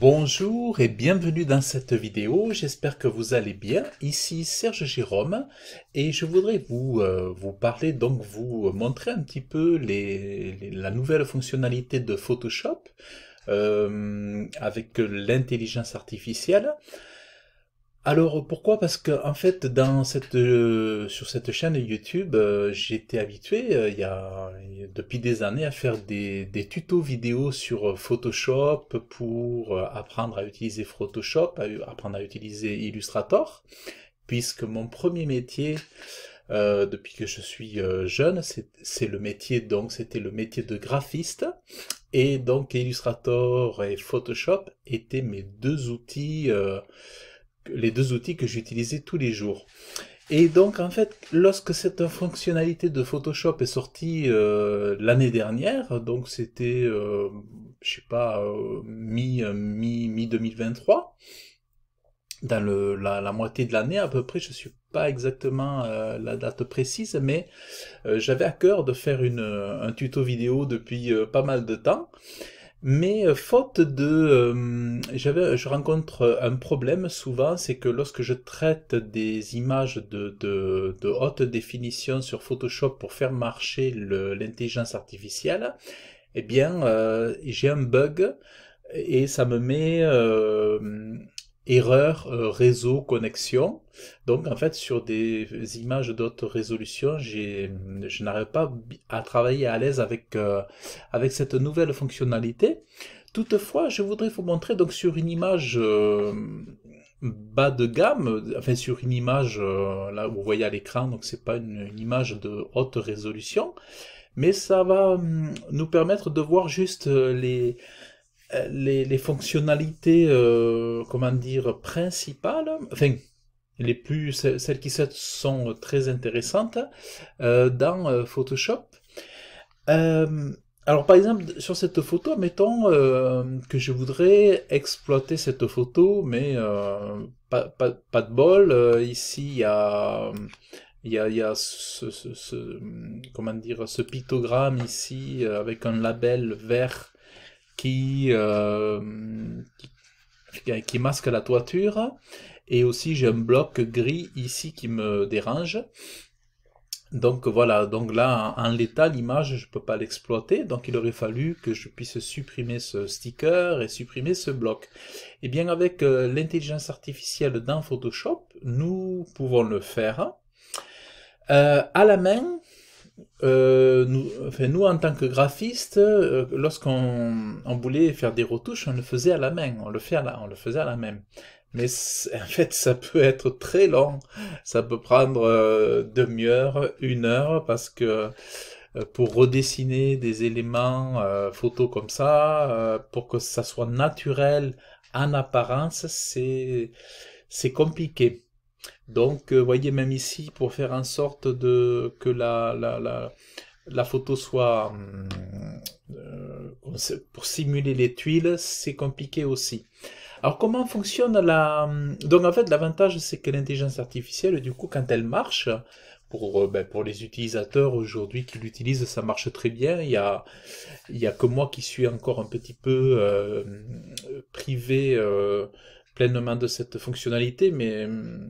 Bonjour et bienvenue dans cette vidéo, j'espère que vous allez bien, ici Serge Jérôme et je voudrais vous, euh, vous parler, donc vous montrer un petit peu la nouvelle fonctionnalité de Photoshop euh, avec l'intelligence artificielle. Alors pourquoi Parce que en fait, dans cette, euh, sur cette chaîne YouTube, euh, j'étais habitué euh, il y a depuis des années à faire des, des tutos vidéo sur Photoshop pour apprendre à utiliser Photoshop, à, apprendre à utiliser Illustrator, puisque mon premier métier depuis que je suis jeune, c'est le métier donc c'était le métier de graphiste et donc Illustrator et Photoshop étaient mes deux outils les deux outils que j'utilisais tous les jours. Et donc en fait, lorsque cette fonctionnalité de Photoshop est sortie euh, l'année dernière, donc c'était, euh, je sais pas, euh, mi mi mi 2023, dans la, la moitié de l'année à peu près, je suis pas exactement la date précise, mais j'avais à cœur de faire une, un tuto vidéo depuis pas mal de temps. Mais euh, faute de... Euh, je rencontre euh, un problème souvent, c'est que lorsque je traite des images de, de, de haute définition sur Photoshop pour faire marcher l'intelligence artificielle, eh bien, j'ai un bug et ça me met erreur euh, réseau connexion. Donc en fait sur des images d'autres résolution, je n'arrive pas à travailler à l'aise avec euh, avec cette nouvelle fonctionnalité. Toutefois, je voudrais vous montrer donc sur une image euh, bas de gamme, enfin sur une image là vous voyez à l'écran, donc c'est pas une, image de haute résolution, mais ça va hum, nous permettre de voir juste les euh, les, fonctionnalités, euh, comment dire, principales, enfin, les plus, celles qui sont très intéressantes euh, dans Photoshop. alors par exemple sur cette photo, mettons que je voudrais exploiter cette photo, mais pas, pas, pas, de bol. ici il y a, y a, y a ce, ce, comment dire ce pictogramme ici avec un label vert euh, qui, qui, masque la toiture. Et aussi, j'ai un bloc gris ici qui me dérange. Donc voilà, donc là, en l'état, l'image, je ne peux pas l'exploiter. Donc il aurait fallu que je puisse supprimer ce sticker et supprimer ce bloc. Et eh bien avec euh, l'intelligence artificielle dans Photoshop, nous pouvons le faire. Euh, à la main, euh, nous, enfin, nous, en tant que graphiste, euh, lorsqu'on voulait faire des retouches, on le faisait à la main, on le, fait on le faisait à la main. Mais en fait, ça peut être très long. Ça peut prendre euh, demi-heure, une heure, parce que euh, pour redessiner des éléments photos comme ça, pour que ça soit naturel en apparence, c'est c'est compliqué. Donc, vous euh, voyez, même ici, pour faire en sorte que la, la, la, photo soit... Euh, pour simuler les tuiles, c'est compliqué aussi. Alors, comment fonctionne la... Donc, en fait, l'avantage, c'est que l'intelligence artificielle, du coup, quand elle marche, pour, euh, ben, pour les utilisateurs aujourd'hui qui l'utilisent, ça marche très bien. Il n'y a, y a que moi qui suis encore un petit peu privé pleinement de cette fonctionnalité, mais euh,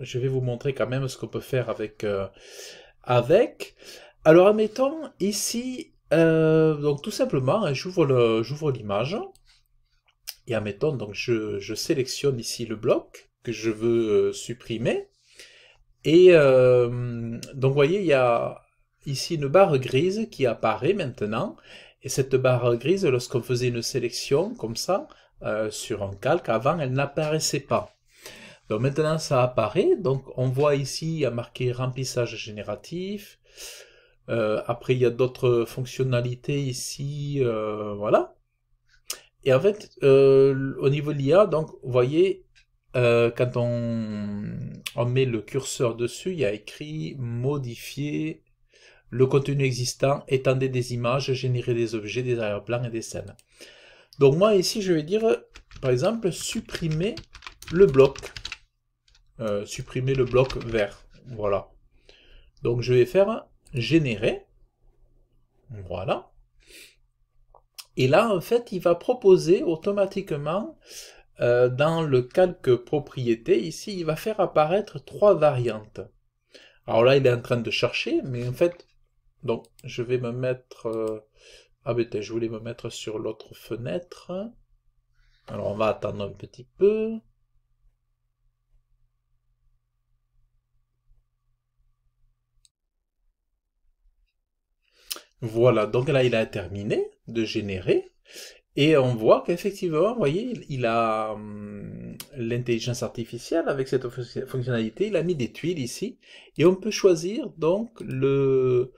je vais vous montrer quand même ce qu'on peut faire avec. Euh, avec. Alors, admettons ici, euh, donc tout simplement, hein, j'ouvre l'image et admettons, donc je, sélectionne ici le bloc que je veux supprimer. Et donc, vous voyez, il y a ici une barre grise qui apparaît maintenant. Et cette barre grise, lorsqu'on faisait une sélection comme ça, euh, sur un calque. Avant, elle n'apparaissait pas. Donc maintenant, ça apparaît. Donc on voit ici, il y a marqué remplissage génératif. Euh, après, il y a d'autres fonctionnalités ici. Euh, voilà. Et en fait, au niveau de l'IA, donc, vous voyez, quand on, met le curseur dessus, il y a écrit modifier le contenu existant, étendre des images, générer des objets, des arrière-plans et des scènes. Donc moi ici, je vais dire, par exemple, supprimer le bloc. Euh, supprimer le bloc vert. Voilà. Donc je vais faire générer. Voilà. Et là, en fait, il va proposer automatiquement, euh, dans le calque propriété, ici, il va faire apparaître trois variantes. Alors là, il est en train de chercher, mais en fait, donc je vais me mettre... Euh, ah ben je voulais me mettre sur l'autre fenêtre. Alors on va attendre un petit peu. Voilà, donc là il a terminé de générer. Et on voit qu'effectivement, vous voyez, il a hum, l'intelligence artificielle avec cette fonctionnalité, il a mis des tuiles ici, et on peut choisir donc le,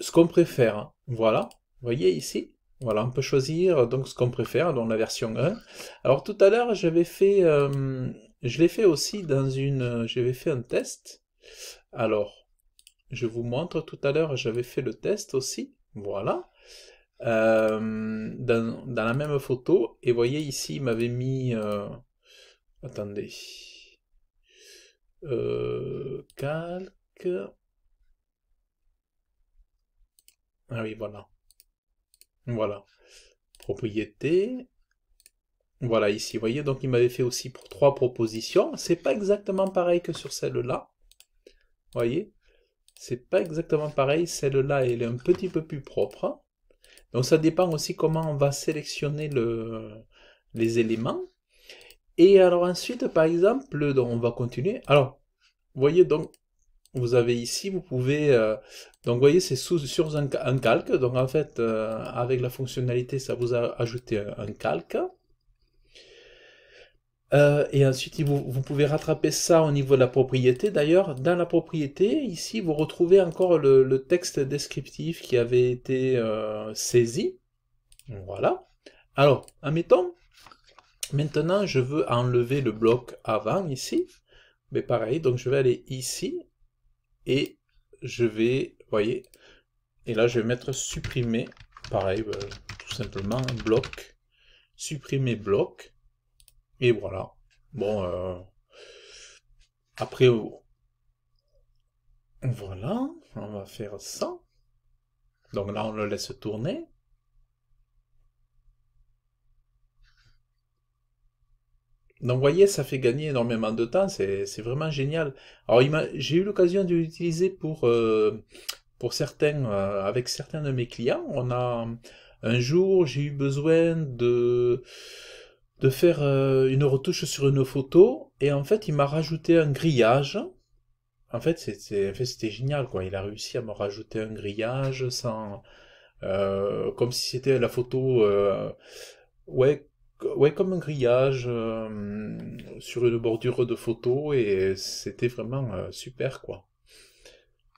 ce qu'on préfère. Voilà, vous voyez ici, voilà, on peut choisir donc ce qu'on préfère dans la version 1. Alors tout à l'heure, j'avais fait, euh, je l'ai fait aussi dans une, j'avais fait un test. Alors, je vous montre tout à l'heure, j'avais fait le test aussi, voilà, euh, dans, dans, la même photo. Et voyez ici, il m'avait mis, euh, attendez, calque, ah oui, voilà. Voilà. Propriété. Voilà, ici, vous voyez, donc il m'avait fait aussi pour trois propositions. C'est pas exactement pareil que sur celle-là. Vous voyez C'est pas exactement pareil. Celle-là, elle est un petit peu plus propre. Donc ça dépend aussi comment on va sélectionner le, les éléments. Et alors ensuite, par exemple, on va continuer. Alors, vous voyez, donc vous avez ici, vous pouvez, euh, donc vous voyez c'est sur un, calque, donc en fait euh, avec la fonctionnalité ça vous a ajouté un, calque. Euh, et ensuite vous, pouvez rattraper ça au niveau de la propriété, d'ailleurs dans la propriété ici vous retrouvez encore le, le texte descriptif qui avait été saisi, voilà. Alors admettons, maintenant je veux enlever le bloc avant ici, mais pareil, donc je vais aller ici et je vais, voyez, et là je vais mettre supprimer, pareil, euh, tout simplement, bloc, supprimer bloc, et voilà. Bon, euh, après après, oh, voilà, on va faire ça. Donc là, on le laisse tourner. Donc, vous voyez, ça fait gagner énormément de temps, c'est vraiment génial. Alors, j'ai eu l'occasion de l'utiliser pour, euh, pour certains, euh, avec certains de mes clients. On a, un jour, j'ai eu besoin de, de faire euh, une retouche sur une photo, et en fait, il m'a rajouté un grillage. En fait, c'était génial, quoi. Il a réussi à me rajouter un grillage sans. comme si c'était la photo. ouais ouais, comme un grillage euh, sur une bordure de photo et c'était vraiment euh, super quoi.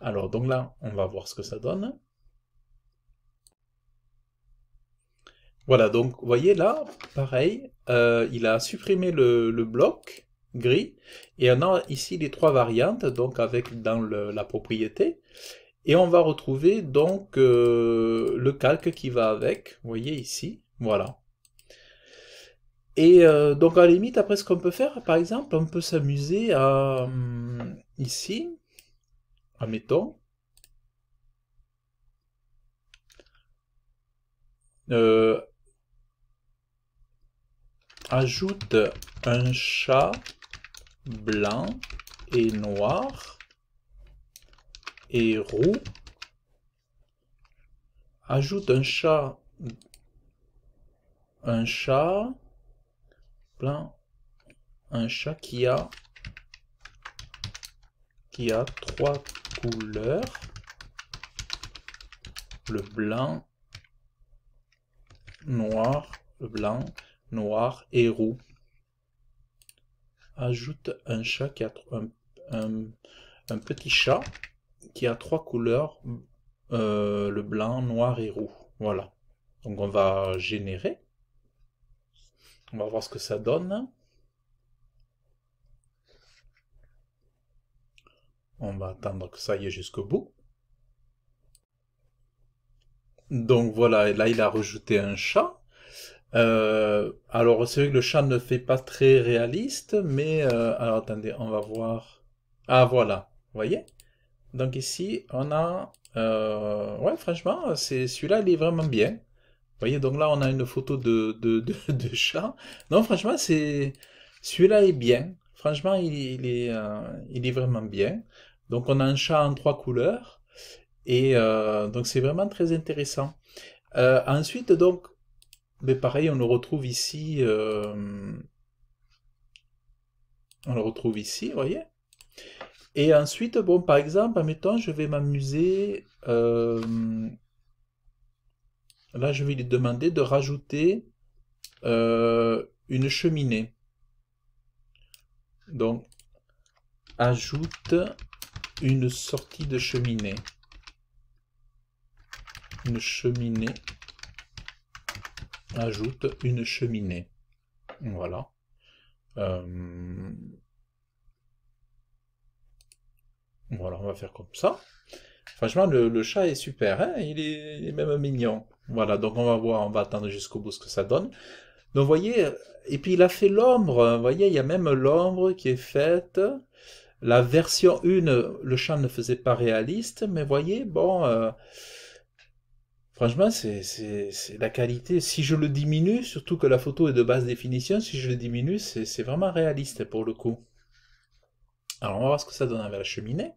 Alors donc là, on va voir ce que ça donne. Voilà, donc vous voyez là, pareil, euh, il a supprimé le, bloc gris et on a ici les trois variantes, donc avec dans la propriété. Et on va retrouver donc le calque qui va avec, vous voyez ici, voilà. Et euh, donc, à la limite, après, ce qu'on peut faire, par exemple, on peut s'amuser à. Hum, ici, admettons. Euh, ajoute un chat blanc et noir et roux. Ajoute un chat un chat un chat qui a qui a trois couleurs le blanc noir le blanc noir et roux ajoute un chat qui a un, un, petit chat qui a trois couleurs euh, le blanc noir et roux voilà donc on va générer on va voir ce que ça donne. On va attendre que ça aille jusqu'au bout. Donc voilà, là il a rajouté un chat. Euh, alors c'est vrai que le chat ne fait pas très réaliste, mais euh, alors attendez, on va voir. Ah voilà, vous voyez Donc ici on a, euh, ouais franchement, c'est celui-là il est vraiment bien donc là, on a une photo de, de, chat. Non, franchement, c'est celui-là est bien. Franchement, il, est, euh, il est vraiment bien. Donc, on a un chat en trois couleurs. Et euh, donc, c'est vraiment très intéressant. Euh, ensuite, donc, mais ben, pareil, on le retrouve ici. on le retrouve ici, vous voyez. Et ensuite, bon, par exemple, admettons, je vais m'amuser. Là, je vais lui demander de rajouter euh, une cheminée. Donc, ajoute une sortie de cheminée. Une cheminée. Ajoute une cheminée. Voilà. Euh, voilà, on va faire comme ça. Franchement, le, chat est super, hein. il, est, même mignon. Voilà, donc on va voir, on va attendre jusqu'au bout ce que ça donne. Donc, vous voyez, et puis il a fait l'ombre, vous hein. voyez, il y a même l'ombre qui est faite. La version 1, le champ ne faisait pas réaliste, mais vous voyez, bon, euh, franchement, c'est la qualité. Si je le diminue, surtout que la photo est de basse définition, si je le diminue, c'est vraiment réaliste pour le coup. Alors, on va voir ce que ça donne avec la cheminée.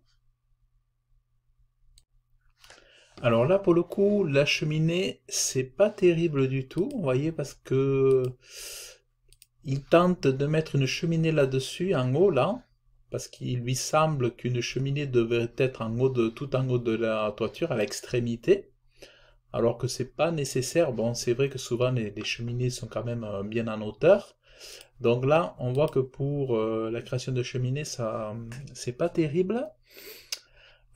Alors là, pour le coup, la cheminée, c'est pas terrible du tout, vous voyez, parce que il tente de mettre une cheminée là-dessus, en haut, là, parce qu'il lui semble qu'une cheminée devrait être en haut de, tout en haut de la toiture, à l'extrémité, alors que c'est pas nécessaire. Bon, c'est vrai que souvent, les, cheminées sont quand même euh, bien en hauteur, donc là, on voit que pour euh, la création de cheminée, ça, c'est pas terrible.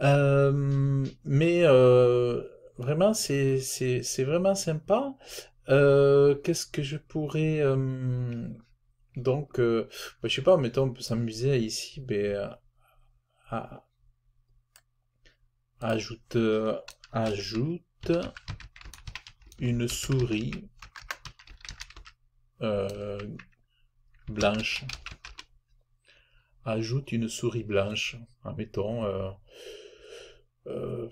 Euh, mais euh, vraiment, c'est, c'est, c'est vraiment sympa. Euh, qu'est-ce que je pourrais. Euh, donc, euh, bah, je sais pas, mettons, on peut s'amuser ici ben, ajoute, ajoute une souris blanche. Ajoute une souris blanche. Admettons. Euh,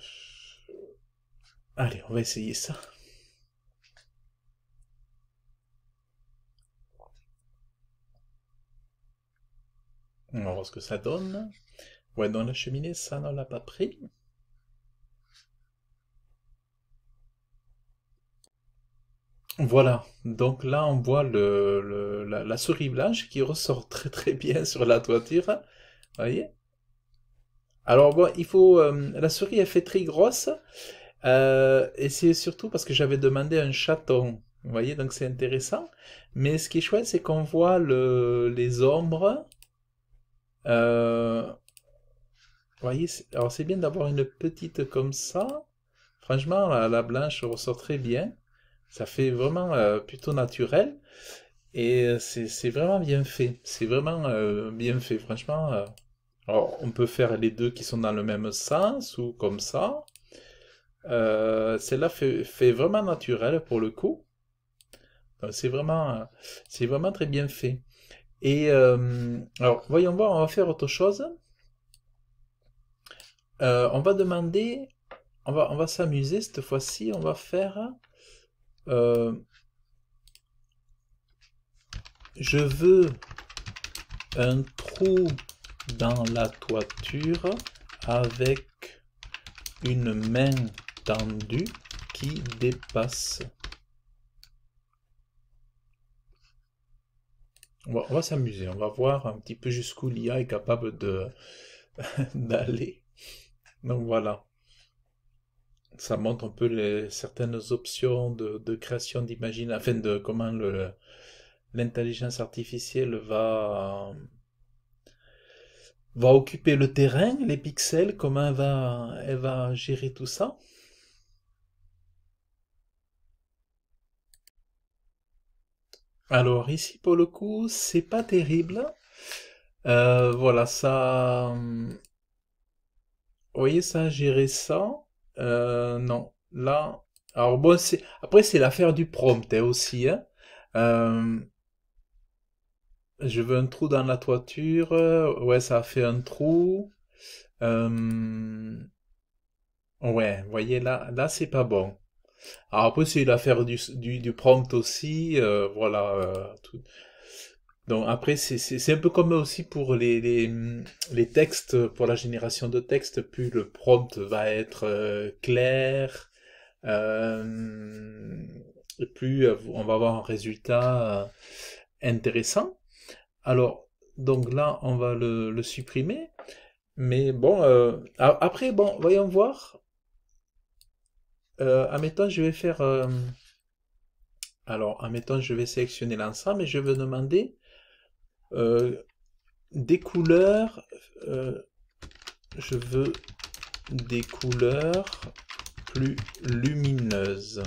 allez, on va essayer ça. On va voir ce que ça donne. Ouais, dans la cheminée, ça ne l'a pas pris. Voilà, donc là on voit le, la, la, blanche qui ressort très très bien sur la toiture. Vous voyez alors bon, il faut. Euh, la souris, elle fait très grosse. Euh, et c'est surtout parce que j'avais demandé un chaton. Vous voyez, donc c'est intéressant. Mais ce qui est chouette, c'est qu'on voit le, les ombres. Euh, vous voyez, alors c'est bien d'avoir une petite comme ça. Franchement, la, la, blanche ressort très bien. Ça fait vraiment plutôt naturel. Et c'est vraiment bien fait. C'est vraiment bien fait, franchement. Alors, on peut faire les deux qui sont dans le même sens ou comme ça. Euh, Celle-là fait, vraiment naturel pour le coup. C'est vraiment, c'est vraiment très bien fait. Et euh, alors, voyons voir, on va faire autre chose. Euh, on va demander, on va, on va s'amuser cette fois-ci. On va faire. Euh, je veux un trou dans la toiture avec une main tendue qui dépasse. On va, s'amuser, on va voir un petit peu jusqu'où l'IA est capable d'aller. Donc voilà. Ça montre un peu les, certaines options de, création d'imagines afin de comment l'intelligence artificielle va va occuper le terrain, les pixels, comment elle va, elle va gérer tout ça. Alors ici pour le coup, c'est pas terrible. Euh, voilà, ça... Vous voyez, ça, gérer ça. Euh, non, là... Alors bon, après c'est l'affaire du prompt hein, aussi. Hein. Euh, je veux un trou dans la toiture. Ouais, ça a fait un trou. Euh... Ouais, voyez là, là c'est pas bon. Alors ah, après c'est l'affaire du, du, prompt aussi, euh, voilà. Euh, Donc après c'est un peu comme aussi pour les, les, les, textes, pour la génération de textes, plus le prompt va être euh, clair, plus on va avoir un résultat intéressant. Alors, donc là, on va le, supprimer. Mais bon, euh, après, bon, voyons voir. Euh, admettons, je vais faire... Alors, euh, alors, admettons, je vais sélectionner l'ensemble et je veux demander euh, des couleurs. je veux des couleurs plus lumineuses.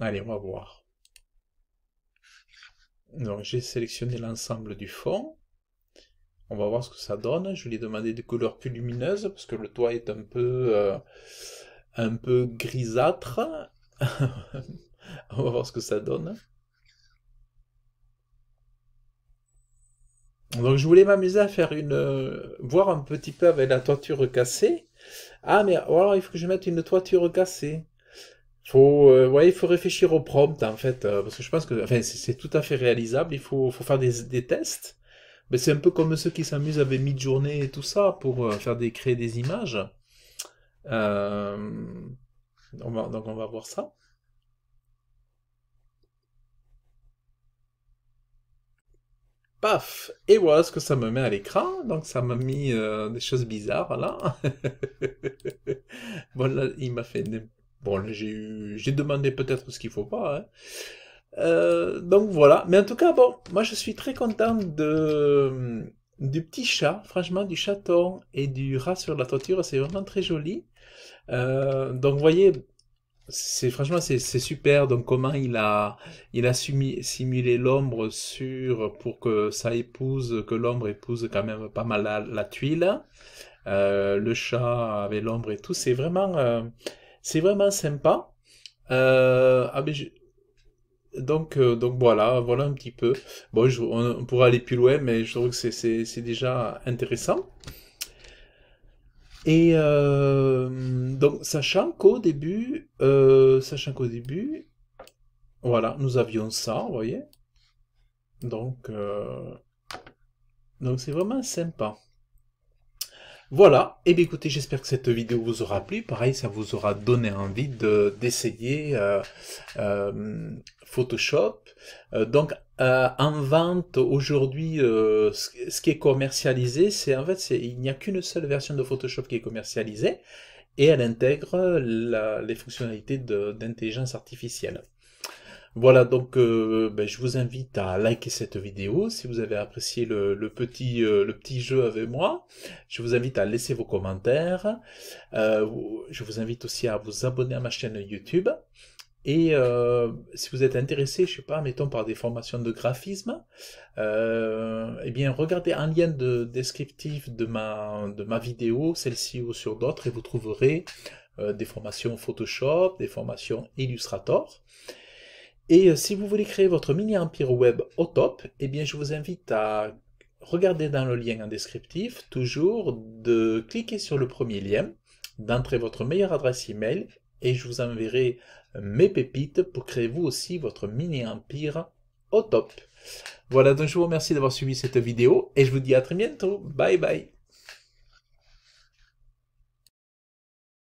Allez, on va voir. Donc j'ai sélectionné l'ensemble du fond. On va voir ce que ça donne. Je lui ai demandé des couleurs plus lumineuses parce que le toit est un peu, euh, un peu grisâtre. On va voir ce que ça donne. Donc je voulais m'amuser à faire une, euh, voir un petit peu avec la toiture cassée. Ah mais alors il faut que je mette une toiture cassée. Euh, il faut réfléchir au prompt en fait, euh, parce que je pense que, c'est tout à fait réalisable. Il faut, faire des, tests, mais c'est un peu comme ceux qui s'amusent avec mid-journée et tout ça pour euh, faire des, créer des images. donc on va voir ça. Paf Et voilà ce que ça me met à l'écran. Donc ça m'a mis des choses bizarres là. voilà, il m'a fait Bon, j'ai j'ai demandé peut-être ce qu'il faut pas. Hein. Euh, donc voilà. Mais en tout cas, bon, moi je suis très content de du petit chat, franchement, du chaton et du rat sur la toiture, c'est vraiment très joli. Euh, donc vous voyez, c'est franchement c'est super. Donc comment il a il a simulé l'ombre sur pour que ça épouse, que l'ombre épouse quand même pas mal la, tuile. Euh, le chat avait l'ombre et tout, c'est vraiment c'est vraiment sympa. Euh, ah Donc, euh, donc voilà, voilà un petit peu. Bon, on, pourra aller plus loin, mais je trouve que c'est déjà intéressant. Et euh, donc, sachant qu'au début, sachant qu'au début, voilà, nous avions ça, vous voyez. Donc, donc c'est vraiment sympa. Voilà, et eh bien écoutez, j'espère que cette vidéo vous aura plu. Pareil, ça vous aura donné envie d'essayer euh, euh, Photoshop. Euh, donc en vente aujourd'hui, ce qui est commercialisé, c'est en fait, il n'y a qu'une seule version de Photoshop qui est commercialisée et elle intègre les fonctionnalités d'intelligence artificielle. Voilà, donc euh, ben, je vous invite à liker cette vidéo si vous avez apprécié le, petit, euh, le petit jeu avec moi. Je vous invite à laisser vos commentaires. Euh, je vous invite aussi à vous abonner à ma chaîne YouTube. Et si vous êtes intéressé, je sais pas, mettons par des formations de graphisme, eh bien regardez un lien de descriptif de ma, de ma vidéo, celle-ci ou sur d'autres, et vous trouverez des formations Photoshop, des formations Illustrator. Et euh, si vous voulez créer votre mini-empire web au top, eh bien je vous invite à regarder dans le lien en descriptif, toujours de cliquer sur le premier lien, d'entrer votre meilleure adresse email et je vous enverrai euh, mes pépites pour créer vous aussi votre mini-empire au top. Voilà, donc je vous remercie d'avoir suivi cette vidéo et je vous dis à très bientôt. Bye bye